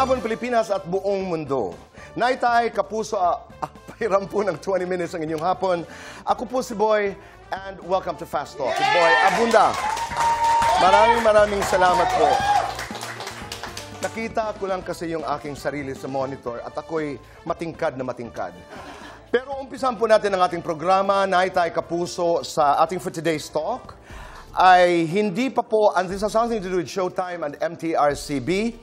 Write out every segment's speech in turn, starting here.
Maghapon Pilipinas at buong mundo. Naitay, kapuso, a ah, ah, pahiram po ng 20 minutes ang inyong hapon. Ako po si Boy and welcome to Fast Talk. Yeah! Boy Abunda. Maraming maraming salamat po. Nakita ko lang kasi yung aking sarili sa monitor at ako'y matingkad na matingkad. Pero umpisan po natin ang ating programa, Naitay Kapuso, sa ating For Today's Talk ay hindi pa po, and this has something to do with Showtime and MTRCB,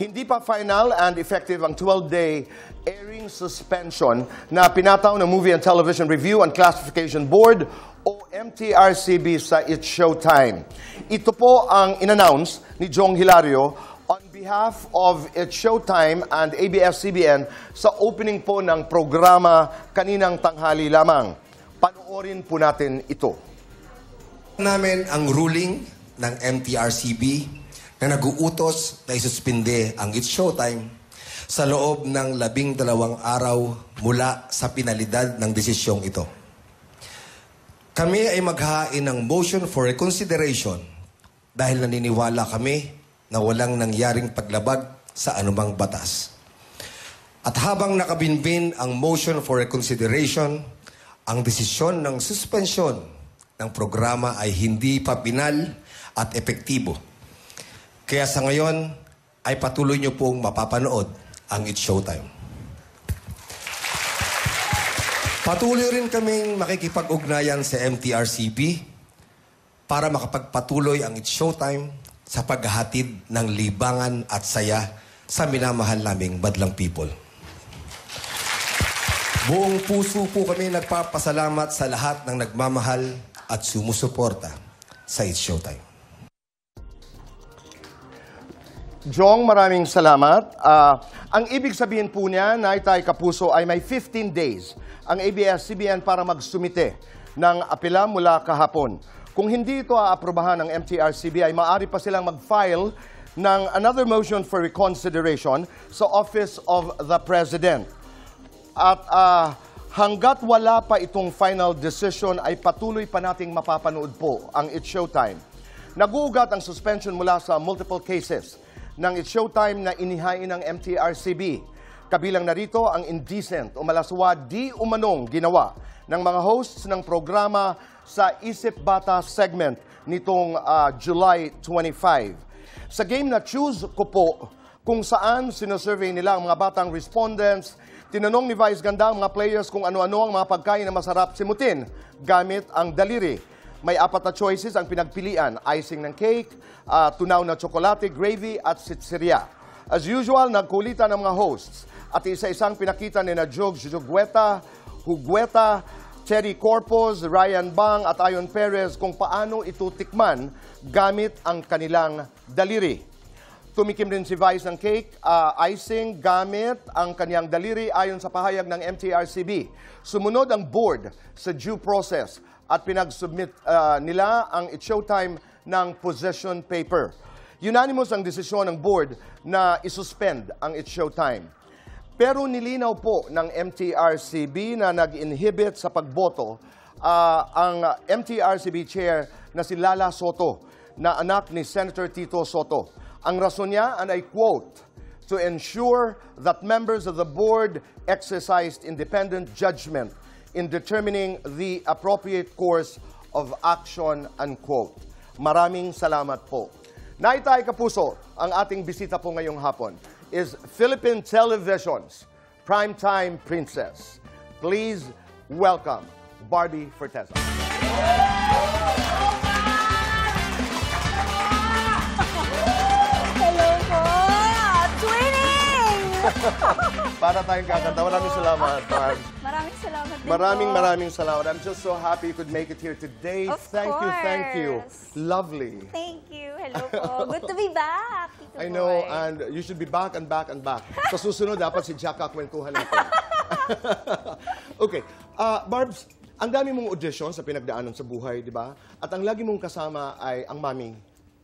hindi pa final and effective ang 12-day airing suspension na pinataw ng Movie and Television Review and Classification Board o MTRCB sa It's Showtime. Ito po ang inannounce ni Jong Hilario on behalf of It's Showtime and ABS-CBN sa opening po ng programa kaninang tanghali lamang. Panoorin po natin ito. Namin ang ruling ng MTRCB na naguutos na isuspinde ang It's Showtime sa loob ng labing dalawang araw mula sa pinalidad ng desisyong ito. Kami ay maghain ng motion for reconsideration dahil naniniwala kami na walang nangyaring paglabag sa anumang batas. At habang nakabinbin ang motion for reconsideration, ang desisyon ng suspensyon ng programa ay hindi pa pinal at epektibo kaya sa ngayon, ay patuloy niyo pong mapapanood ang It's Showtime. Patuloy rin kaming makikipag-ugnayan sa MTRCP para makapagpatuloy ang It's Showtime sa paghahatid ng libangan at saya sa minamahal naming badlang people. Buong puso po kami nagpapasalamat sa lahat ng nagmamahal at sumusuporta sa It's Showtime. Jong, maraming salamat. Uh, ang ibig sabihin po niya, Naitay Kapuso, ay may 15 days ang ABS-CBN para magsumite ng apela mula kahapon. Kung hindi ito aaprobahan ng MTRCB, ay maaari pa silang mag-file ng another motion for reconsideration sa Office of the President. At uh, hanggat wala pa itong final decision, ay patuloy pa nating mapapanood po ang It's Showtime. Nag-uugat ang suspension mula sa multiple cases ng It's Showtime na inihain ng MTRCB. Kabilang narito ang indecent o malaswa di umanong ginawa ng mga hosts ng programa sa Isip Bata segment nitong uh, July 25. Sa game na Choose Ko Po, kung saan sinosurvey nila ang mga batang respondents, tinanong ni Vice Ganda ang mga players kung ano-ano ang mga pagkain na masarap simutin gamit ang daliri. May apat na choices ang pinagpilian. Icing ng cake, uh, tunaw na tsokolate, gravy at sitseria. As usual, nagkulitan ng mga hosts. At isa-isang pinakita ni na Jog Jugueta, Hugueta, Cherry Corpus, Ryan Bang at Ayon Perez kung paano ito tikman gamit ang kanilang daliri. Tumikim din si Vice ng cake, uh, icing gamit ang kanyang daliri ayon sa pahayag ng MTRCB. Sumunod ang board sa due process at pinagsubmit uh, nila ang It's Showtime ng possession paper. Unanimous ang desisyon ng board na isuspend ang It's Showtime. Pero nilinaw po ng MTRCB na nag-inhibit sa pagboto uh, ang MTRCB chair na si Lala Soto na anak ni Senator Tito Soto. Ang rason niya, and I quote, to ensure that members of the board exercised independent judgment in determining the appropriate course of action, unquote. Maraming salamat po. Naitay Kapuso, ang ating bisita po ngayong hapon is Philippine Television's primetime princess. Please welcome Barbie Forteza. Para tayong kakanta. Maraming salamat, Ma'am. Maraming salamat Maraming, maraming salamat. I'm just so happy you could make it here today. Of thank course. you, thank you. Lovely. Thank you. Hello po. Good to be back, Tito I know, Boy. and you should be back and back and back. Sa susunod, dapat si Jack kakwentuhan natin. okay. Uh, Barbs, ang dami mong audition sa pinagdaanan sa buhay, di ba? At ang lagi mong kasama ay ang mami.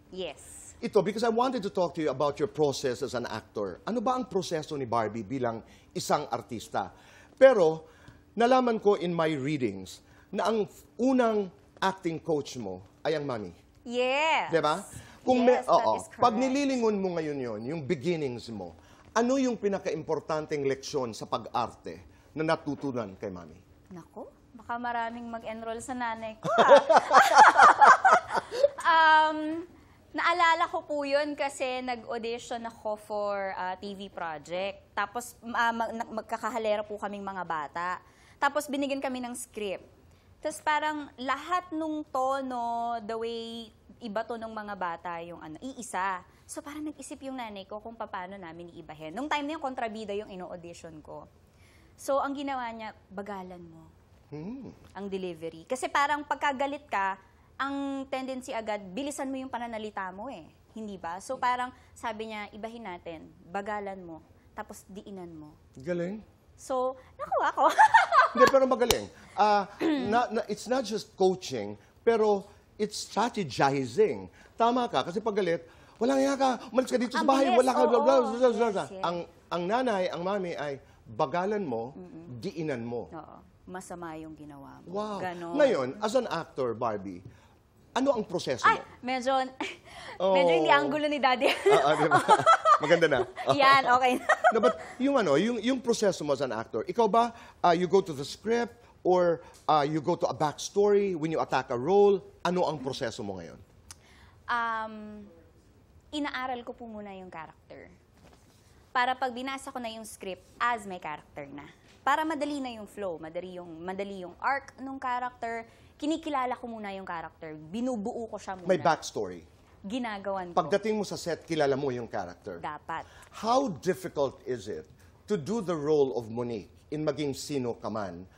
Yes ito because I wanted to talk to you about your process as an actor. Ano ba ang proseso ni Barbie bilang isang artista? Pero nalaman ko in my readings na ang unang acting coach mo ay ang mommy. Yes. 'Di ba? Kung yes, may, oo, pag nililingon mo ngayon 'yon, yung beginnings mo, ano yung pinakaimportanteng leksyon sa pag-arte na natutunan kay mommy? Nako, baka maraming mag-enroll sa nanay ko. Ah. um, Naalala ko po yun kasi nag-audition ako for uh, ah, TV project. Tapos uh, mag- magkakahalera po kaming mga bata. Tapos binigyan kami ng script. Tapos parang lahat nung tono, the way iba to nung mga bata yung ano, iisa. So parang nag-isip yung nanay ko kung paano namin iibahin. Nung time na yung kontrabida yung ino-audition ko. So ang ginawa niya, bagalan mo. Hmm. Ang delivery. Kasi parang pagkagalit ka, ang tendency agad, bilisan mo yung pananalita mo eh. Hindi ba? So parang sabi niya, ibahin natin, bagalan mo, tapos diinan mo. Galing. So, nakuha ko. Hindi, pero magaling. Uh, na, na, it's not just coaching, pero it's strategizing. Tama ka, kasi pag galit, wala nga ka, malis ka dito sa bahay, wala ka, blah, blah, blah, blah, blah. Ang, ang nanay, ang mami ay, bagalan mo, mm-hmm. diinan mo. Oo. Masama yung ginawa mo. Wow. Ganon. Ngayon, as an actor, Barbie, ano ang proseso mo? Ay, medyo, oh. medyo hindi angulo ni Daddy. ah, ah, diba? Maganda na. Yan, okay na. no, but yung ano, yung, yung proseso mo as an actor, ikaw ba, uh, you go to the script, or uh, you go to a backstory when you attack a role? Ano ang proseso mo ngayon? Um, inaaral ko po muna yung character. Para pag binasa ko na yung script as may character na. Para madali na yung flow, madali yung, madali yung arc nung character, kinikilala ko muna yung character. Binubuo ko siya muna. May backstory. Ginagawan ko. Pagdating mo sa set, kilala mo yung character. Dapat. How difficult is it to do the role of Monique in maging sino ka man,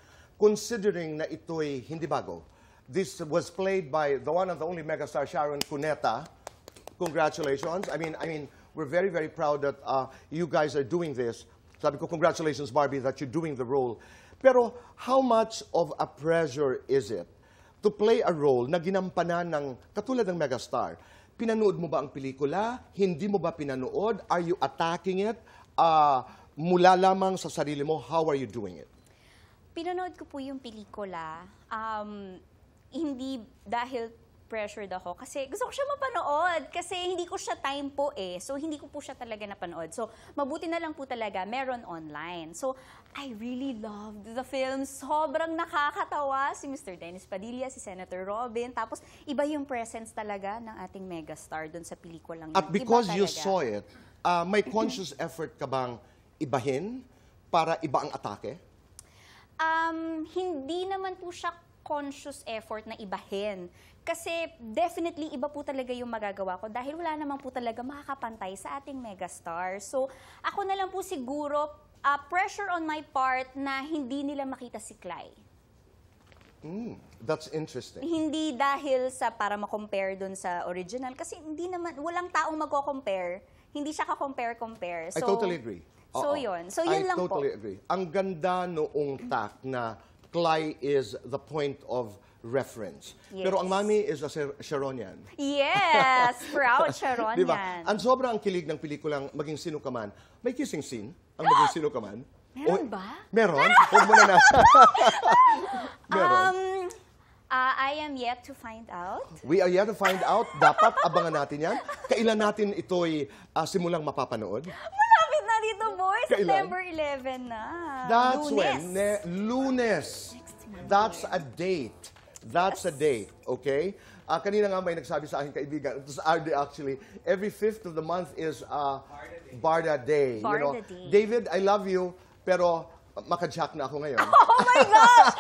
considering na ito'y hindi bago? This was played by the one and the only megastar Sharon Cuneta. Congratulations. I mean, I mean, we're very, very proud that uh, you guys are doing this. Sabi ko, congratulations, Barbie, that you're doing the role. Pero how much of a pressure is it to play a role na ginampanan ng, katulad ng megastar, pinanood mo ba ang pelikula? Hindi mo ba pinanood? Are you attacking it? Uh, mula lamang sa sarili mo, how are you doing it? Pinanood ko po yung pelikula. Um, hindi dahil pressured ako kasi gusto ko siya mapanood kasi hindi ko siya time po eh. So, hindi ko po siya talaga napanood. So, mabuti na lang po talaga meron online. So, I really loved the film. Sobrang nakakatawa si Mr. Dennis Padilla, si Senator Robin. Tapos, iba yung presence talaga ng ating megastar doon sa pelikula. yun. At because you saw it, uh, may conscious effort ka bang ibahin para iba ang atake? Um, hindi naman po siya conscious effort na ibahin. Kasi definitely iba po talaga yung magagawa ko dahil wala namang po talaga makakapantay sa ating megastar. So ako na lang po siguro uh, pressure on my part na hindi nila makita si Clay. Mm, that's interesting. Hindi dahil sa para ma-compare doon sa original kasi hindi naman walang taong magko-compare. Hindi siya ka-compare-compare. So, I totally agree. So, yun. So, yun I lang totally po. I totally agree. Ang ganda noong tak na Clay is the point of reference. Yes. Pero ang mami is a Sharonian. Yes! Proud Sharonian. diba? Ang sobrang kilig ng pelikulang Maging Sino Ka Man, may kissing scene, ang Maging Sino Ka Man. Meron ba? Meron. Huwag mo na na. meron. Um, uh, I am yet to find out. We are yet to find out. Dapat abangan natin yan. Kailan natin ito'y uh, simulang mapapanood? Malapit na dito, boys. Kailan? September 11 na. That's Lunes. when. Ne Lunes. That's a date That's yes. a day, okay? Uh, kanina nga may nagsabi sa akin kaibigan, it was RD actually, every fifth of the month is uh, ah, Barda Day. Barda Day. you know, David, I love you, pero makajack na ako ngayon. Oh my gosh!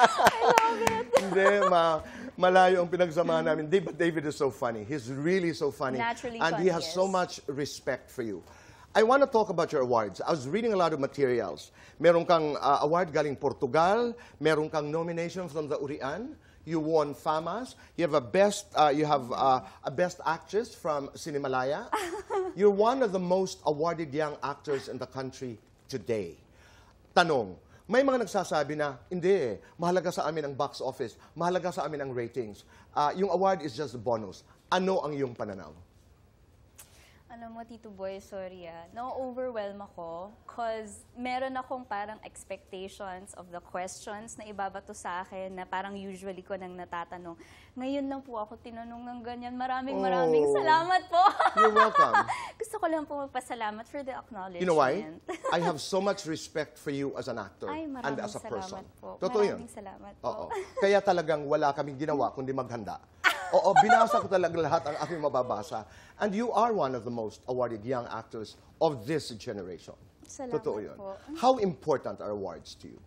I love it. Hindi, ma malayo ang pinagsama namin. But David is so funny. He's really so funny. Naturally And funny, he has yes. so much respect for you. I want to talk about your awards. I was reading a lot of materials. Meron kang uh, award galing Portugal, meron kang nomination from the Urian, you won FAMAS, you have a best, uh, you have uh, a best actress from Cinemalaya. You're one of the most awarded young actors in the country today. Tanong, may mga nagsasabi na, hindi eh, mahalaga sa amin ang box office, mahalaga sa amin ang ratings. Uh, yung award is just a bonus. Ano ang iyong pananaw? Alam mo, Tito Boy, sorry ah. Na-overwhelm ako because meron akong parang expectations of the questions na ibabato sa akin na parang usually ko nang natatanong. Ngayon lang po ako tinanong ng ganyan. Maraming Oh. maraming salamat po. You're welcome. Gusto ko lang po magpasalamat for the acknowledgement. You know why? I have so much respect for you as an actor Ay, and as a person. salamat po. Totoo yun. salamat po. Oo. Kaya talagang wala kaming ginawa kundi maghanda. Oo, binasa ko talaga lahat ang aking mababasa. And you are one of the most awarded young actors of this generation. Salamat Totoo yun. po. How important are awards to you?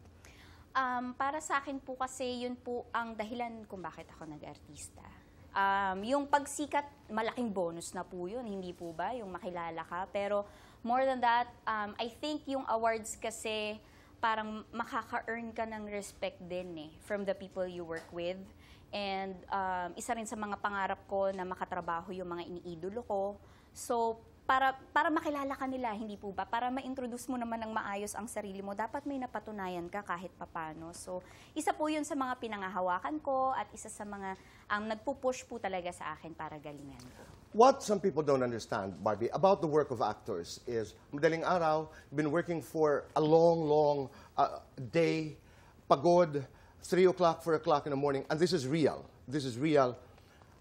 Um, para sa akin po kasi, yun po ang dahilan kung bakit ako nag-artista. Um, yung pagsikat, malaking bonus na po yun, hindi po ba? Yung makilala ka. Pero more than that, um, I think yung awards kasi parang makaka-earn ka ng respect din eh from the people you work with. And um, isa rin sa mga pangarap ko na makatrabaho yung mga iniidolo ko. So, para, para makilala ka nila, hindi po ba? Para ma-introduce mo naman ng maayos ang sarili mo, dapat may napatunayan ka kahit papano. So, isa po yun sa mga pinangahawakan ko at isa sa mga ang um, nagpo-push po talaga sa akin para galingan ko. What some people don't understand, Barbie, about the work of actors is, madaling araw, been working for a long, long uh, day, pagod, 3 o'clock, 4 o'clock in the morning, and this is real. This is real.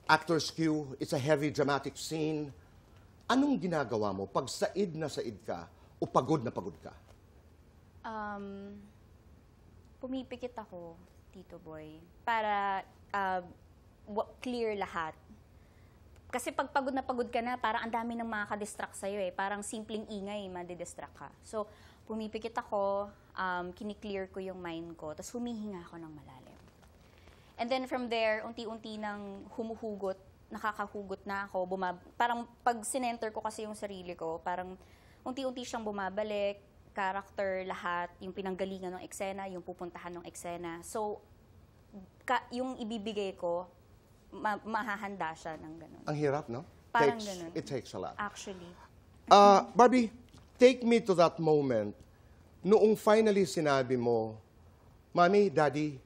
Actors queue, it's a heavy dramatic scene. Anong ginagawa mo pag said na said ka o pagod na pagod ka? Um, pumipikit ako, Tito Boy, para uh, clear lahat. Kasi pag pagod na pagod ka na, parang ang dami nang makakadistract sa'yo eh. Parang simpleng ingay, madidistract ka. So, pumipikit ako, um, kiniklear ko yung mind ko, tapos humihinga ako ng malalim. And then from there, unti-unti nang humuhugot, nakakahugot na ako. Bumab parang pag sinenter ko kasi yung sarili ko, parang unti-unti siyang bumabalik, character, lahat, yung pinanggalingan ng eksena, yung pupuntahan ng eksena. So, ka, yung ibibigay ko, ma mahahanda siya ng ganun. Ang hirap, no? Parang takes, ganun. It takes a lot. Actually. Uh, Barbie, take me to that moment noong finally sinabi mo, Mommy, Daddy,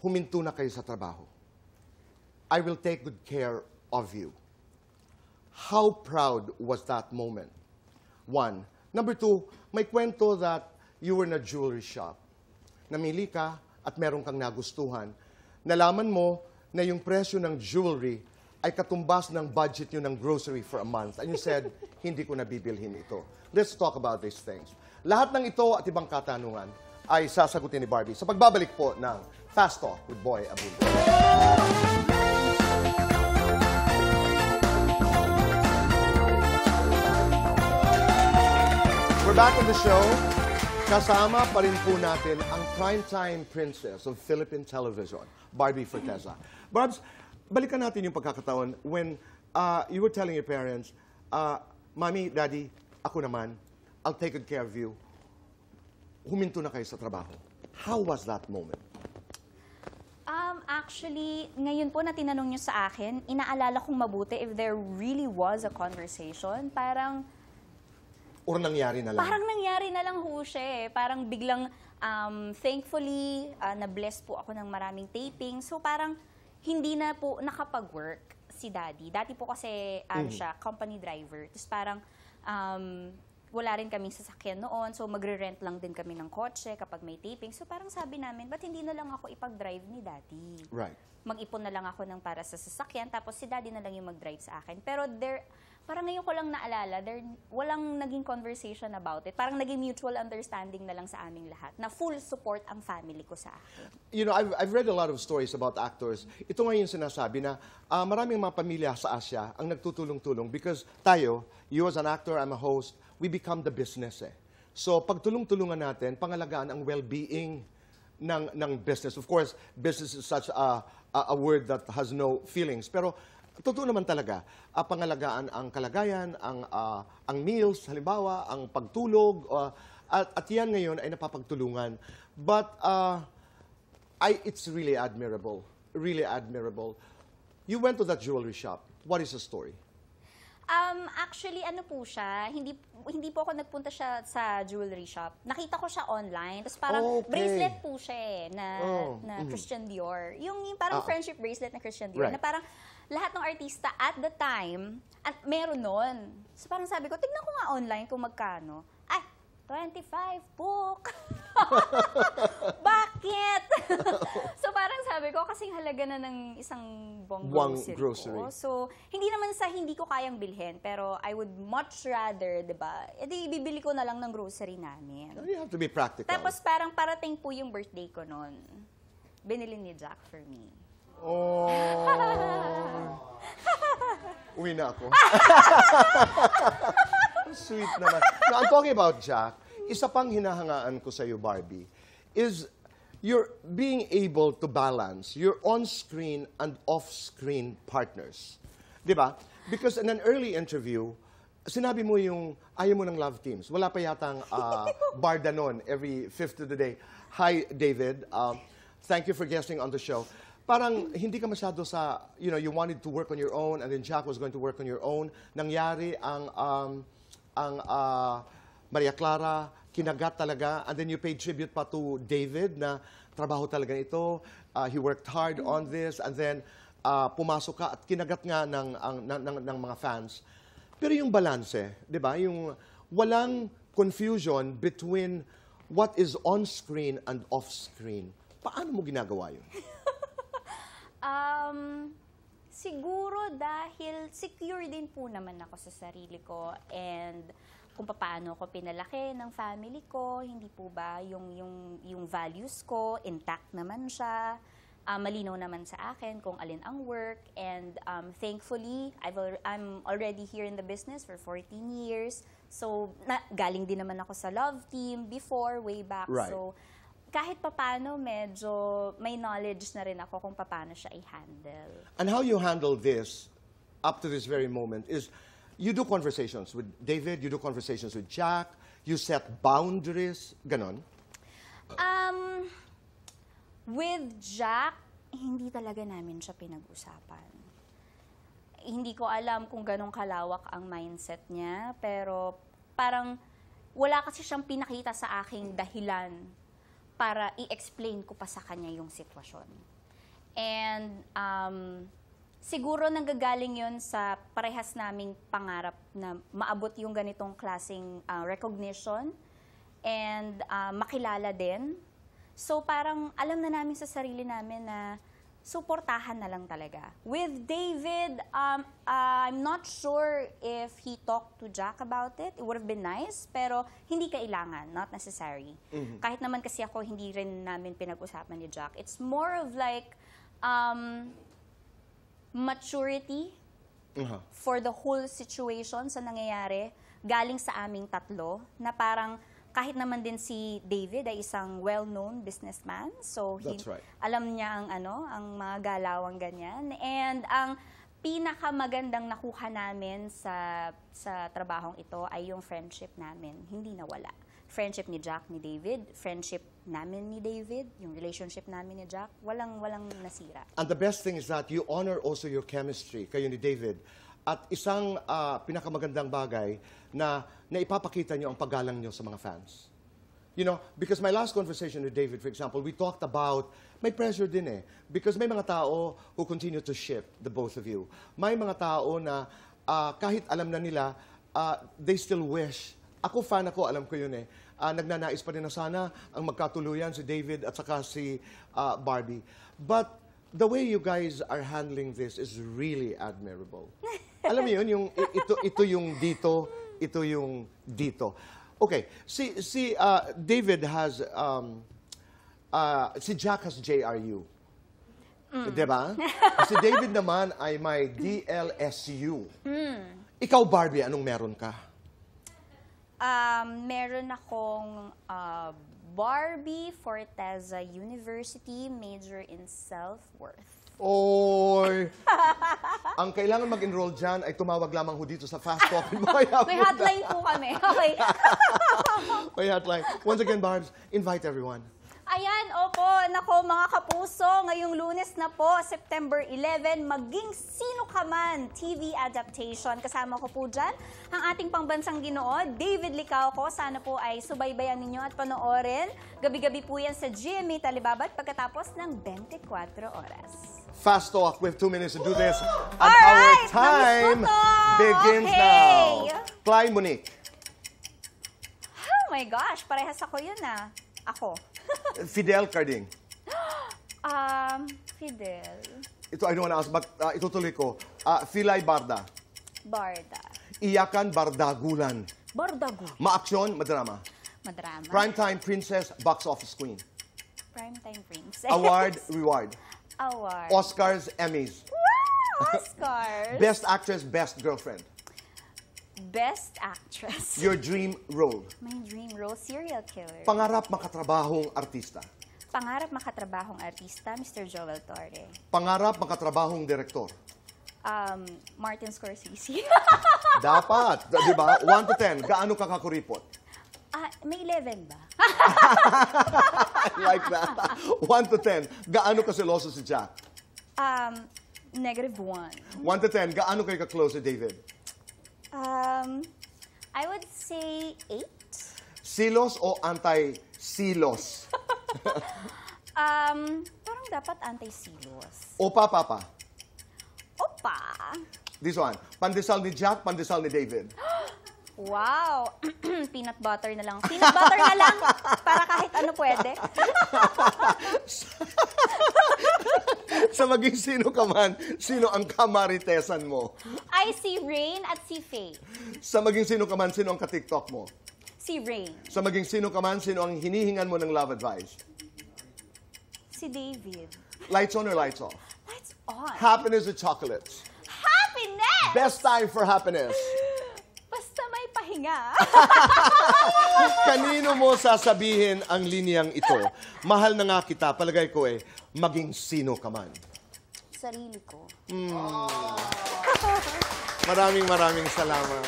huminto na kayo sa trabaho. I will take good care of you. How proud was that moment? One. Number two, may kwento that you were in a jewelry shop. Namili ka at meron kang nagustuhan. Nalaman mo na yung presyo ng jewelry ay katumbas ng budget nyo ng grocery for a month. And you said, hindi ko nabibilhin ito. Let's talk about these things. Lahat ng ito at ibang katanungan ay sasagutin ni Barbie sa pagbabalik po ng Fast Talk with Boy Abunda. We're back on the show. Kasama pa rin po natin ang primetime princess of Philippine television, Barbie Forteza. Barbs, balikan natin yung pagkakataon when uh, you were telling your parents, uh, Mommy, Daddy, ako naman, I'll take good care of you. Huminto na kayo sa trabaho. How was that moment? Um, actually, ngayon po na tinanong nyo sa akin, inaalala kong mabuti if there really was a conversation. Parang... Or nangyari na lang? Parang nangyari na lang ho siya eh. Parang biglang, um, thankfully, uh, na-bless po ako ng maraming taping. So parang hindi na po nakapag-work si daddy. Dati po kasi, ano mm. siya, company driver. Tapos parang, um, wala rin kaming sasakyan noon, so magre-rent lang din kami ng kotse kapag may taping. So parang sabi namin, ba't hindi na lang ako ipag-drive ni daddy? Right. Mag-ipon na lang ako ng para sa sasakyan, tapos si daddy na lang yung mag-drive sa akin. Pero there, parang ngayon ko lang naalala, there, walang naging conversation about it. Parang naging mutual understanding na lang sa aming lahat, na full support ang family ko sa akin. You know, I've, I've read a lot of stories about actors. Ito ngayon sinasabi na uh, maraming mga pamilya sa Asia ang nagtutulong-tulong because tayo, you as an actor, I'm a host, we become the business eh. So pagtulong-tulungan natin, pangalagaan ang well-being ng, ng business. Of course, business is such a, a, a word that has no feelings. Pero totoo naman talaga, uh, pangalagaan ang kalagayan, ang, uh, ang meals, halimbawa, ang pagtulog, uh, at, at yan ngayon ay napapagtulungan. But uh, I, it's really admirable, really admirable. You went to that jewelry shop. What is the story? Um, actually, ano po siya, hindi hindi po ako nagpunta siya sa jewelry shop. Nakita ko siya online. Tapos parang oh, okay. bracelet po siya eh, na, Oh, na mm. Christian Dior. Yung, yung parang Ah. Oh. friendship bracelet na Christian Dior. Right. Na parang lahat ng artista at the time, at meron nun. So parang sabi ko, tignan ko nga online kung magkano. Ay, 25 book. Bakit? so parang sabi ko, kasing halaga na ng isang buong grocery, grocery. So hindi naman sa hindi ko kayang bilhin, pero I would much rather, di ba, edi eh, bibili ko na lang ng grocery namin. You have to be practical. Tapos parang parating po yung birthday ko noon. Binili ni Jack for me. Oh. Uwi na ako. Sweet naman. Now, I'm talking about Jack isa pang hinahangaan ko sa iyo, Barbie, is you're being able to balance your on-screen and off-screen partners. Di ba? Because in an early interview, sinabi mo yung ayaw mo ng love teams. Wala pa yatang uh, ah, barda nun every fifth of the day. Hi, David. Uh, thank you for guesting on the show. Parang hindi ka masyado sa, you know, you wanted to work on your own and then Jack was going to work on your own. Nangyari ang, um, ang uh, Maria Clara, kinagat talaga. And then you paid tribute pa to David na trabaho talaga ito. Uh, he worked hard mm -hmm. on this. And then uh, pumasok ka at kinagat nga ng, ang, ng, ng, ng mga fans. Pero yung balanse, eh, di ba? Yung walang confusion between what is on screen and off screen. Paano mo ginagawa yun? um, siguro dahil secure din po naman ako sa sarili ko and kung paano ko pinalaki ng family ko, hindi po ba yung, yung, yung values ko, intact naman siya, uh, malinaw naman sa akin kung alin ang work. And um, thankfully, I've al- I'm already here in the business for 14 years. So, na- galing din naman ako sa love team before, way back. Right. So, kahit papano, medyo may knowledge na rin ako kung paano siya i-handle. And how you handle this up to this very moment is you do conversations with David, you do conversations with Jack, you set boundaries, ganon? Um, with Jack, hindi talaga namin siya pinag-usapan. Hindi ko alam kung ganong kalawak ang mindset niya, pero parang wala kasi siyang pinakita sa aking dahilan para i-explain ko pa sa kanya yung sitwasyon. And um, Siguro nanggagaling yon sa parehas naming pangarap na maabot yung ganitong klasing uh, ah, recognition and uh, makilala din. So parang alam na namin sa sarili namin na suportahan na lang talaga. With David, um, uh, I'm not sure if he talked to Jack about it. It would have been nice, pero hindi kailangan, not necessary. Mm -hmm. Kahit naman kasi ako, hindi rin namin pinag-usapan ni Jack. It's more of like, um, maturity uh-huh. for the whole situation sa nangyayari galing sa aming tatlo na parang kahit naman din si David ay isang well-known businessman. So, he, That's right. alam niya ang ano, ang mga galawang ganyan. And ang pinakamagandang nakuha namin sa sa trabahong ito ay yung friendship namin. Hindi nawala friendship ni Jack ni David, friendship namin ni David, yung relationship namin ni Jack, walang walang nasira. And the best thing is that you honor also your chemistry kayo ni David. At isang uh, pinakamagandang bagay na naipapakita niyo ang paggalang niyo sa mga fans. You know, because my last conversation with David, for example, we talked about, may pressure din eh. Because may mga tao who continue to ship the both of you. May mga tao na uh, kahit alam na nila, uh, they still wish ako fan ako, alam ko yun eh. Uh, nagnanais pa rin na sana ang magkatuluyan si David at saka si uh, Barbie. But the way you guys are handling this is really admirable. alam mo yun, yung, ito, ito yung dito, ito yung dito. Okay, si, si uh, David has, um, uh, si Jack has JRU. Mm. Diba? si David naman ay may DLSU. Mm. Ikaw, Barbie, anong meron ka? um, meron akong uh, Barbie Forteza University major in self-worth. Oy! Ang kailangan mag-enroll dyan ay tumawag lamang ho dito sa Fast Talk. May hotline po kami. Okay. May hotline. Once again, Barbs, invite everyone. Ayan, opo, nako mga kapuso, ngayong lunes na po, September 11, maging sino ka man, TV adaptation. Kasama ko po dyan, ang ating pangbansang ginoo, David Licao ko. Sana po ay subaybayan ninyo at panoorin. Gabi-gabi po yan sa GMA Talibabat pagkatapos ng 24 oras. Fast talk, we have two minutes to do this. And All our time begins okay. now. Fly, Monique. Oh my gosh, parehas ako yun na. Ah. Ako. Fidel Carding. Um, Fidel. Ito, I don't wanna ask, but uh, itutuloy ko. Uh, Filay Barda. Barda. Iyakan Bardagulan. Bardagulan. ma Maaksyon, madrama. Madrama. Primetime Princess, Box Office Queen. Primetime Princess. Award, reward. Award. Oscars, Emmys. Wow! Oscars. Best Actress, Best Girlfriend. Best Actress. Your dream role. My dream role, serial killer. Pangarap makatrabahong artista. Pangarap makatrabahong artista, Mr. Joel Torre. Pangarap makatrabahong direktor. Um, Martin Scorsese. Dapat, di ba? 1 to 10, gaano ka kakuripot? Ah, uh, may 11 ba? I like that. 1 to 10, gaano ka seloso si Jack? Um, negative 1. 1 to 10, gaano kayo ka-close si David? Um, I would say eight. Silos o anti-silos? um, parang dapat anti-silos. Opa, papa. Opa. This one. Pandesal ni Jack, pandesal ni David. Wow! Peanut butter na lang. Peanut butter na lang para kahit ano pwede. sa maging sino ka man, sino ang kamaritesan mo? Ay, si Rain at si Faye. Sa maging sino ka man, sino ang ka-TikTok mo? Si Rain. Sa maging sino ka man, sino ang hinihingan mo ng love advice? Si David. Lights on or lights off? Lights on. Happiness or chocolates? Happiness! Best time for happiness. Basta may pahinga. Kanino mo sasabihin ang linyang ito? Mahal na nga kita, palagay ko eh maging sino ka man? Sarili ko. Mm. maraming maraming salamat.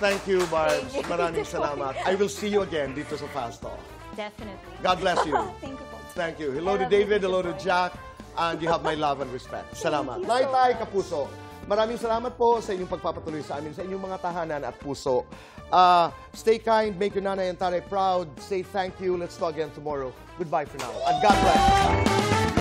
Thank you, Barbs. Maraming salamat. I will see you again dito sa Fast Talk. Definitely. God bless you. Thank you Thank you. Hello to David, hello to Jack, and you have my love and respect. Salamat. Naitay, kapuso. Maraming salamat po sa inyong pagpapatuloy sa amin, sa inyong mga tahanan at puso. Uh, stay kind, make your nanay and tatay proud, say thank you, let's talk again tomorrow. Goodbye for now, and God bless.